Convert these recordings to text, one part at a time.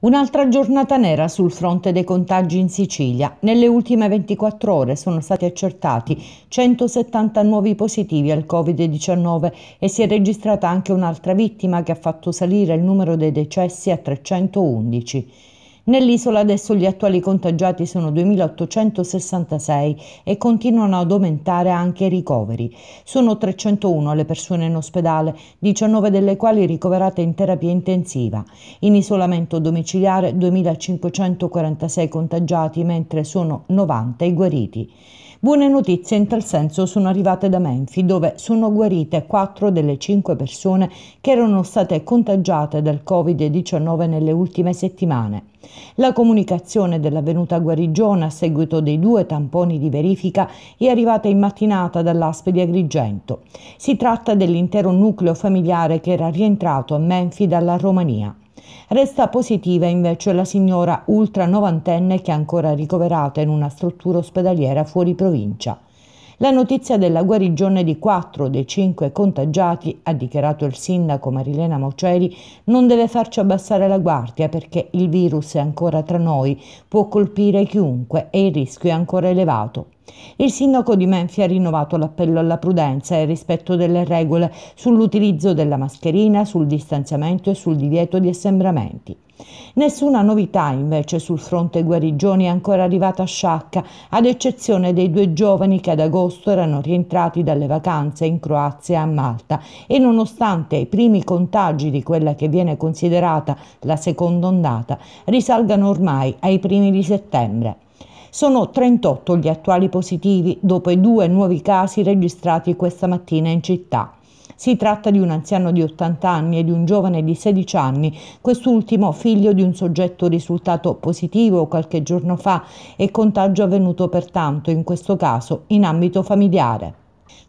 Un'altra giornata nera sul fronte dei contagi in Sicilia. Nelle ultime 24 ore sono stati accertati 170 nuovi positivi al Covid-19 e si è registrata anche un'altra vittima che ha fatto salire il numero dei decessi a 311. Nell'isola adesso gli attuali contagiati sono 2.866 e continuano ad aumentare anche i ricoveri. Sono 301 le persone in ospedale, 19 delle quali ricoverate in terapia intensiva. In isolamento domiciliare 2.546 contagiati, mentre sono 90 i guariti. Buone notizie in tal senso sono arrivate da Menfi, dove sono guarite 4 delle 5 persone che erano state contagiate dal Covid-19 nelle ultime settimane. La comunicazione dell'avvenuta guarigione a seguito dei due tamponi di verifica è arrivata in mattinata dall'ASPE di Agrigento. Si tratta dell'intero nucleo familiare che era rientrato a Menfi dalla Romania. Resta positiva invece la signora ultra novantenne che è ancora ricoverata in una struttura ospedaliera fuori provincia. La notizia della guarigione di quattro dei cinque contagiati, ha dichiarato il sindaco Marilena Moceri, non deve farci abbassare la guardia perché il virus è ancora tra noi, può colpire chiunque e il rischio è ancora elevato. Il sindaco di Menfi ha rinnovato l'appello alla prudenza e al rispetto delle regole sull'utilizzo della mascherina, sul distanziamento e sul divieto di assembramenti. Nessuna novità invece sul fronte guarigioni è ancora arrivata a Sciacca, ad eccezione dei due giovani che ad agosto erano rientrati dalle vacanze in Croazia e a Malta e nonostante i primi contagi di quella che viene considerata la seconda ondata risalgano ormai ai primi di settembre. Sono 38 gli attuali positivi dopo i due nuovi casi registrati questa mattina in città. Si tratta di un anziano di 80 anni e di un giovane di 16 anni, quest'ultimo figlio di un soggetto risultato positivo qualche giorno fa e contagio avvenuto pertanto in questo caso in ambito familiare.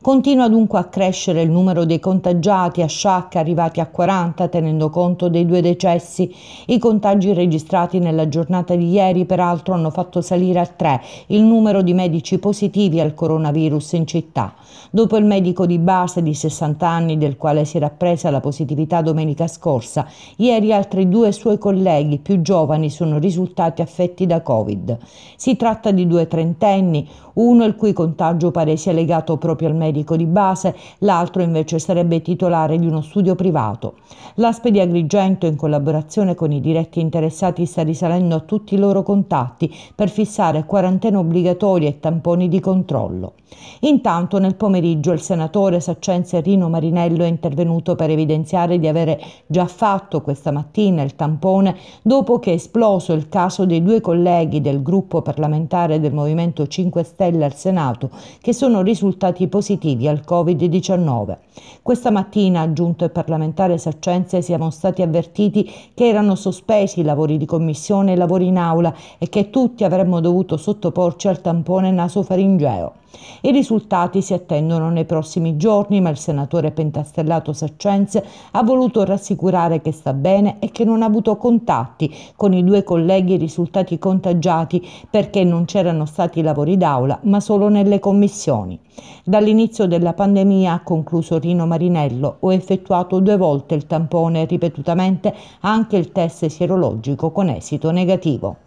Continua dunque a crescere il numero dei contagiati a Sciacca arrivati a 40 tenendo conto dei due decessi. I contagi registrati nella giornata di ieri peraltro hanno fatto salire a 3 il numero di medici positivi al coronavirus in città. Dopo il medico di base di 60 anni del quale si era presa la positività domenica scorsa, ieri altri due suoi colleghi più giovani sono risultati affetti da Covid. Si tratta di due trentenni, uno il cui contagio pare sia legato proprio al medico di base, l'altro invece sarebbe titolare di uno studio privato. L'ASPE di Agrigento, in collaborazione con i diretti interessati, sta risalendo a tutti i loro contatti per fissare quarantene obbligatorie e tamponi di controllo. Intanto nel pomeriggio il senatore Saccenze Rino Marinello è intervenuto per evidenziare di avere già fatto questa mattina il tampone dopo che è esploso il caso dei due colleghi del gruppo parlamentare del Movimento 5 Stelle appelli al Senato che sono risultati positivi al Covid-19. Questa mattina, aggiunto il parlamentare Saccenze, siamo stati avvertiti che erano sospesi i lavori di commissione e i lavori in aula e che tutti avremmo dovuto sottoporci al tampone nasofaringeo. I risultati si attendono nei prossimi giorni, ma il senatore pentastellato Saccenze ha voluto rassicurare che sta bene e che non ha avuto contatti con i due colleghi risultati contagiati perché non c'erano stati lavori d'aula, ma solo nelle commissioni. Dall'inizio della pandemia, ha concluso Rino Marinello, ho effettuato due volte il tampone ripetutamente anche il test sierologico con esito negativo.